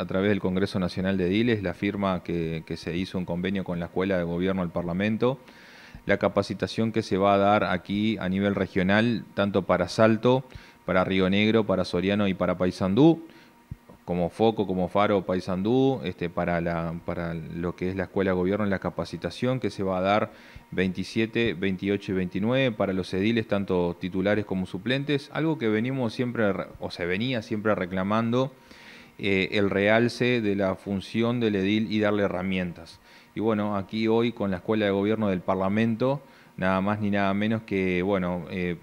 a través del Congreso Nacional de Ediles, la firma que, se hizo un convenio con la Escuela de Gobierno del Parlamento, la capacitación que se va a dar aquí a nivel regional, tanto para Salto, para Río Negro, para Soriano y para Paysandú, como foco, como faro Paysandú, este, para, la, para lo que es la Escuela de Gobierno, la capacitación que se va a dar 27, 28 y 29 para los ediles, tanto titulares como suplentes, algo que venimos siempre, o se venía siempre reclamando eh, el realce de la función del edil y darle herramientas. Y bueno, aquí hoy con la Escuela de Gobierno del Parlamento, nada más ni nada menos que, bueno, eh,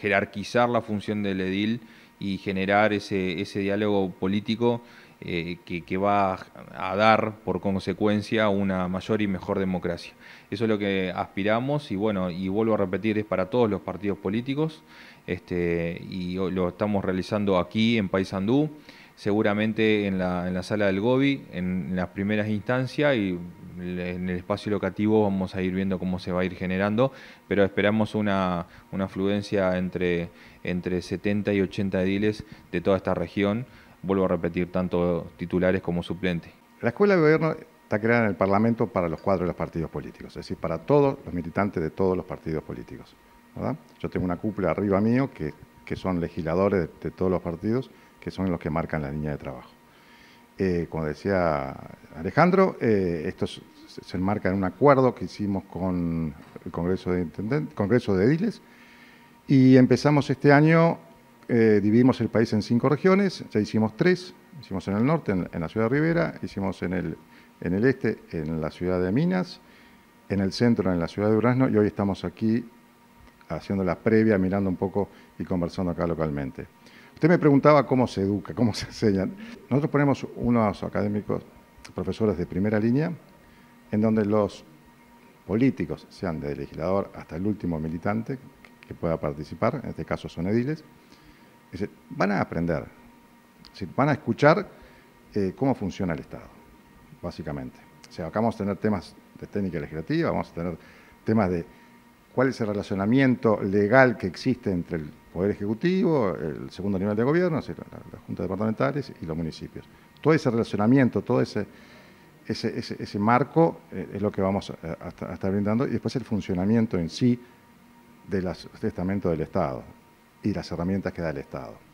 jerarquizar la función del edil y generar ese, diálogo político eh, que, va a dar por consecuencia una mayor y mejor democracia. Eso es lo que aspiramos y bueno, y vuelvo a repetir, es para todos los partidos políticos este, y lo estamos realizando aquí en Paysandú seguramente en la, sala del GOBI, en, las primeras instancias y en el espacio locativo vamos a ir viendo cómo se va a ir generando, pero esperamos una, una afluencia entre, entre 70 y 80 ediles de toda esta región, vuelvo a repetir, tanto titulares como suplentes. La Escuela de Gobierno está creada en el Parlamento para los cuadros de los partidos políticos, es decir, para todos los militantes de todos los partidos políticos. Yo tengo una cúpula arriba mío que que son legisladores de, todos los partidos, que son los que marcan la línea de trabajo. Eh, como decía Alejandro, eh, esto se, enmarca en un acuerdo que hicimos con el Congreso de, Intendente, Ediles y empezamos este año, eh, dividimos el país en cinco regiones, ya hicimos tres, hicimos en el norte, en, la ciudad de Rivera, hicimos en el, en el este, en la ciudad de Minas, en el centro, en la ciudad de Durazno y hoy estamos aquí haciendo las previas, mirando un poco y conversando acá localmente. Usted me preguntaba cómo se educa, cómo se enseña. Nosotros ponemos unos académicos, profesores de primera línea, en donde los políticos, sean de legislador hasta el último militante que pueda participar, en este caso son ediles, van a aprender, van a escuchar eh, cómo funciona el Estado, básicamente. O sea, acá vamos a tener temas de técnica legislativa, vamos a tener temas de cuál es el relacionamiento legal que existe entre el Poder Ejecutivo, el segundo nivel de gobierno, las juntas departamentales y los municipios. Todo ese relacionamiento, todo ese, ese, marco eh, es lo que vamos a, estar brindando y después el funcionamiento en sí del los del Estado y las herramientas que da el Estado.